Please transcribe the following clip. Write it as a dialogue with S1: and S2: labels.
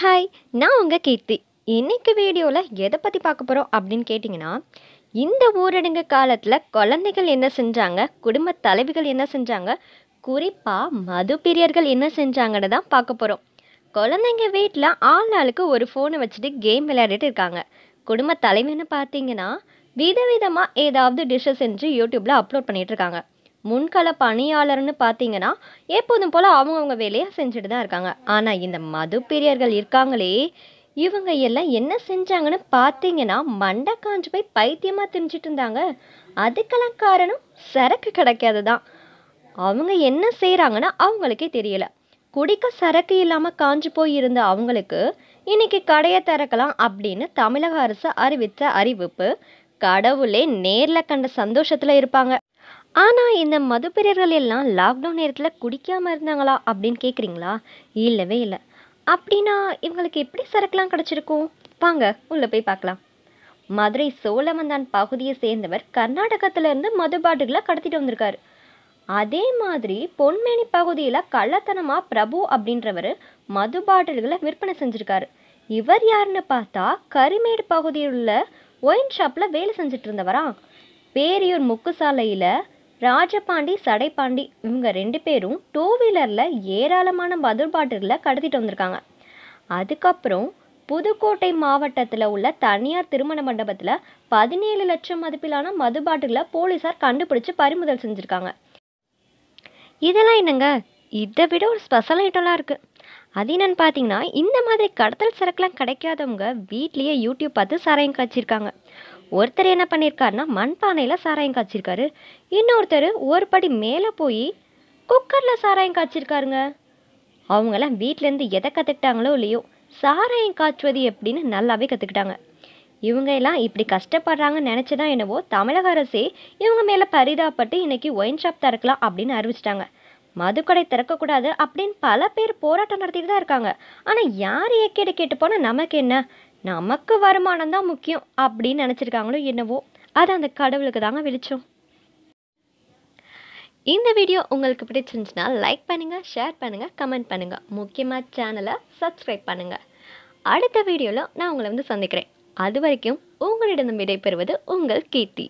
S1: hi நான் உங்கள் கீர்த்தி இன்றைக்கு வீடியோவில் எதை பற்றி பார்க்க போகிறோம் அப்படின்னு கேட்டிங்கன்னா இந்த ஊரடங்கு காலத்தில் குழந்தைகள் என்ன செஞ்சாங்க குடும்ப தலைவிகள் என்ன செஞ்சாங்க குறிப்பாக மது பிரியர்கள் என்ன செஞ்சாங்கன்னு தான் பார்க்க போகிறோம் குழந்தைங்க வீட்டில் ஆள் நாளுக்கு ஒரு ஃபோனை வச்சுட்டு கேம் விளையாடிட்டு இருக்காங்க குடும்ப தலைவின்னு பார்த்தீங்கன்னா விதவிதமாக ஏதாவது டிஷ்ஷை செஞ்சு யூடியூப்பில் அப்லோட் பண்ணிகிட்ருக்காங்க முன்கள பணியாளர்னு பார்த்தீங்கன்னா எப்போதும் போல் அவங்கவுங்க வேலையை செஞ்சுட்டு தான் இருக்காங்க ஆனால் இந்த மது பிரியர்கள் இருக்காங்களே இவங்க எல்லாம் என்ன செஞ்சாங்கன்னு பார்த்தீங்கன்னா மண்டை காஞ்சு போய் பைத்தியமாக திரிஞ்சிட்டு இருந்தாங்க அதுக்கெல்லாம் காரணம் சரக்கு கிடைக்காது தான் அவங்க என்ன செய்கிறாங்கன்னா அவங்களுக்கே தெரியல குடிக்க சரக்கு இல்லாமல் காஞ்சு போயிருந்த அவங்களுக்கு இன்னைக்கு கடையை திறக்கலாம் அப்படின்னு தமிழக அரசு அறிவித்த அறிவிப்பு கடவுளே நேரில் கண்ட சந்தோஷத்தில் இருப்பாங்க ஆனால் இந்த மதுப்பிரியர்கள் எல்லாம் லாக்டவுன் நேரத்தில் குடிக்காமல் இருந்தாங்களா அப்படின்னு கேட்குறீங்களா இல்லவே இல்லை அப்படின்னா இவங்களுக்கு எப்படி சரக்குலாம் கிடச்சிருக்கும் வாங்க உள்ளே போய் பார்க்கலாம் மதுரை சோழமந்தான் பகுதியை சேர்ந்தவர் கர்நாடகத்திலேருந்து மது பாட்டுகளை கடத்திட்டு வந்திருக்காரு அதே மாதிரி பொன்மேனி பகுதியில் கள்ளத்தனமாக பிரபு அப்படின்றவர் மது பாட்டில்களை விற்பனை செஞ்சுருக்காரு இவர் யாருன்னு பார்த்தா கரிமேடு பகுதியில் உள்ள ஒயின் ஷாப்பில் வேலை செஞ்சுட்டு இருந்தவரான் பேரியூர் முக்கு சாலையில் ராஜபாண்டி சடைப்பாண்டி இவங்க ரெண்டு பேரும் டூ வீலரில் ஏராளமான மதுர் பாட்டிலில் கடத்திட்டு வந்திருக்காங்க அதுக்கப்புறம் புதுக்கோட்டை மாவட்டத்தில் உள்ள தனியார் திருமண மண்டபத்தில் பதினேழு லட்சம் மதிப்பிலான மது பாட்டுகளை போலீஸார் கண்டுபிடிச்சு பறிமுதல் செஞ்சுருக்காங்க இதெல்லாம் என்னங்க இதை விட ஒரு ஸ்பெஷல் ஐட்டம்லாம் இருக்குது அது என்னென்னு பார்த்தீங்கன்னா இந்த மாதிரி கடத்தல் சரக்குலாம் கிடைக்காதவங்க வீட்லேயே யூடியூப் பார்த்து சரையும் காய்ச்சிருக்காங்க ஒருத்தர் என்ன பண்ணியிருக்காருன்னா மண்பானையில் சாராயம் காய்ச்சிருக்காரு இன்னொருத்தர் ஒரு படி மேலே போய் குக்கரில் சாராயம் காய்ச்சிருக்காருங்க அவங்கெல்லாம் வீட்டிலேருந்து எதை கற்றுக்கிட்டாங்களோ இல்லையோ சாராயம் காய்ச்சுவது எப்படின்னு நல்லாவே கற்றுக்கிட்டாங்க இவங்க எல்லாம் இப்படி கஷ்டப்படுறாங்கன்னு நினச்சதான் என்னவோ தமிழக அரசே இவங்க மேலே பரிதாப்பட்டு இன்னைக்கு ஒயின் ஷாப் திறக்கலாம் அப்படின்னு அறிவிச்சிட்டாங்க மதுக்கடை திறக்கக்கூடாது அப்படின்னு பல பேர் போராட்டம் நடத்திட்டு தான் இருக்காங்க ஆனால் யார் ஏக்கேடு கேட்டு போனால் நமக்கு என்ன நமக்கு வருமானம் தான் முக்கியம் அப்படின்னு நினச்சிருக்காங்களோ என்னவோ அது அந்த கடவுளுக்கு தாங்க வெளிச்சம் இந்த வீடியோ உங்களுக்கு பிடிச்சிருந்துச்சுன்னா லைக் பண்ணுங்கள் ஷேர் பண்ணுங்கள் கமெண்ட் பண்ணுங்கள் முக்கியமாக சேனலை சப்ஸ்கிரைப் பண்ணுங்கள் அடுத்த வீடியோவில் நான் உங்களை வந்து சந்திக்கிறேன் அது வரைக்கும் உங்களிடம் விடைபெறுவது உங்கள் கீர்த்தி